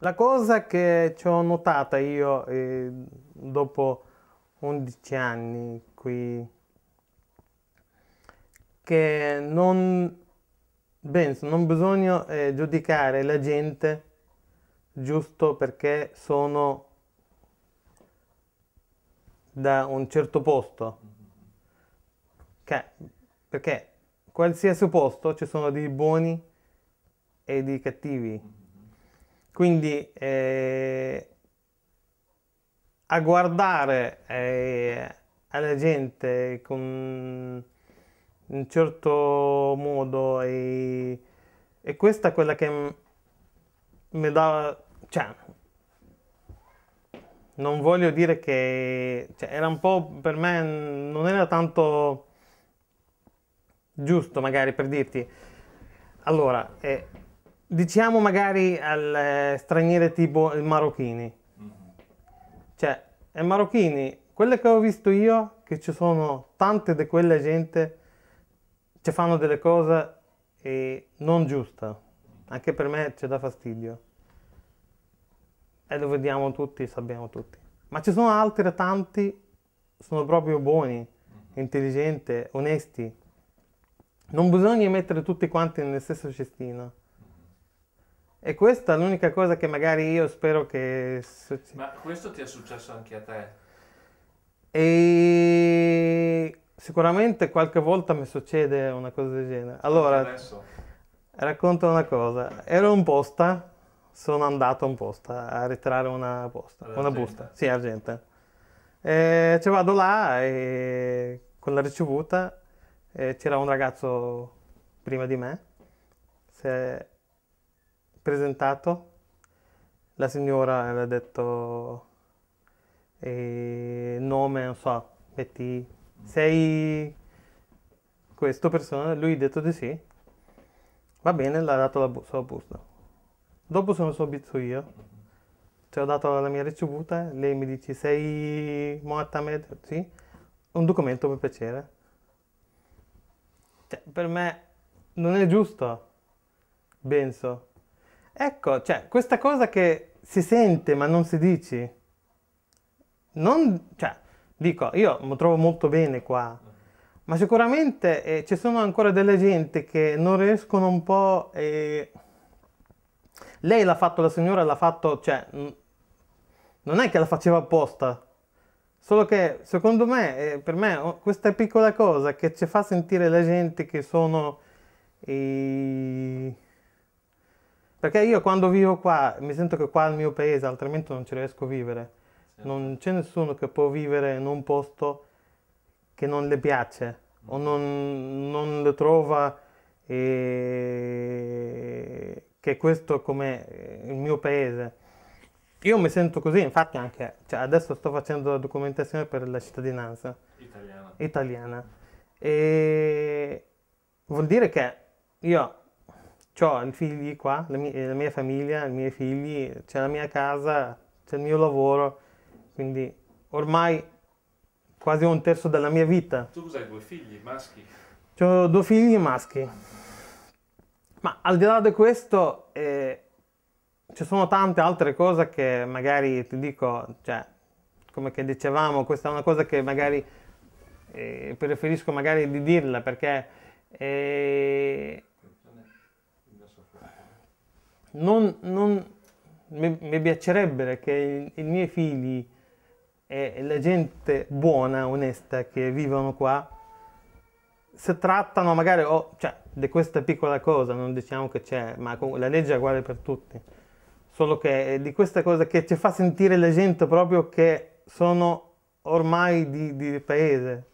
La cosa che ci ho notata io eh, dopo 11 anni qui, che non, penso, non bisogna eh, giudicare la gente giusto perché sono da un certo posto. Che, perché qualsiasi posto ci sono dei buoni e dei cattivi quindi eh, a guardare eh, alla gente con un certo modo e, e questa è quella che mi dà... Cioè, non voglio dire che cioè, era un po' per me non era tanto giusto magari per dirti allora eh, diciamo magari al eh, straniere tipo il marocchini. Mm-hmm. Cioè, i marocchini, quelle che ho visto io, che ci sono tante di quella gente che fanno delle cose non giuste. Anche per me ci dà fastidio. E lo vediamo tutti, sappiamo tutti. Ma ci sono altri tanti, sono proprio buoni, mm-hmm. intelligenti, onesti. Non bisogna mettere tutti quanti nel stesso cestino. E questa è l'unica cosa che magari io spero che succeda. Ma questo ti è successo anche a te? E sicuramente qualche volta mi succede una cosa del genere. Allora, racconto una cosa. Ero in posta, sono andato in posta a ritirare una, posta, una busta. Sì, argente. E ci vado là e con la ricevuta c'era un ragazzo prima di me. Se presentato, la signora le ha detto eh, nome, non so, metti, sei questa persona? Lui ha detto di sì. Va bene, l'ha dato la, bu- sua busta. Dopo sono subito io, ti ho dato la mia ricevuta, lei mi dice sei Mohamed? Sì. Un documento per piacere. Cioè, per me non è giusto, penso. Ecco, cioè, questa cosa che si sente ma non si dice, non, cioè, dico, io mi trovo molto bene qua, ma sicuramente eh, ci sono ancora delle gente che non riescono un po'... e... lei l'ha fatto, la signora l'ha fatto, cioè, non è che la faceva apposta, solo che secondo me, eh, per me, oh, questa piccola cosa che ci fa sentire la gente che sono... Eh, perché io quando vivo qua, mi sento che qua è il mio paese, altrimenti non ci riesco a vivere. Certo. Non c'è nessuno che può vivere in un posto che non le piace mm. o non, non, le trova e... che questo è come il mio paese. Io mi sento così, infatti anche cioè adesso sto facendo la documentazione per la cittadinanza italiana. italiana. E vuol dire che io ho figli qua, la mia, la mia, famiglia, i miei figli, c'è la mia casa, c'è il mio lavoro, quindi ormai quasi un terzo della mia vita. Tu hai due figli maschi? Ho due figli maschi. Ma al di là di questo, eh, ci sono tante altre cose che magari ti dico, cioè, come che dicevamo, questa è una cosa che magari eh, preferisco magari di dirla perché... Eh, non, non mi, mi, piacerebbe che i, i miei figli e la gente buona, onesta che vivono qua se trattano magari oh, cioè, di questa piccola cosa, non diciamo che c'è, ma la legge è uguale per tutti, solo che eh, di questa cosa che ci fa sentire la gente proprio che sono ormai di, di paese.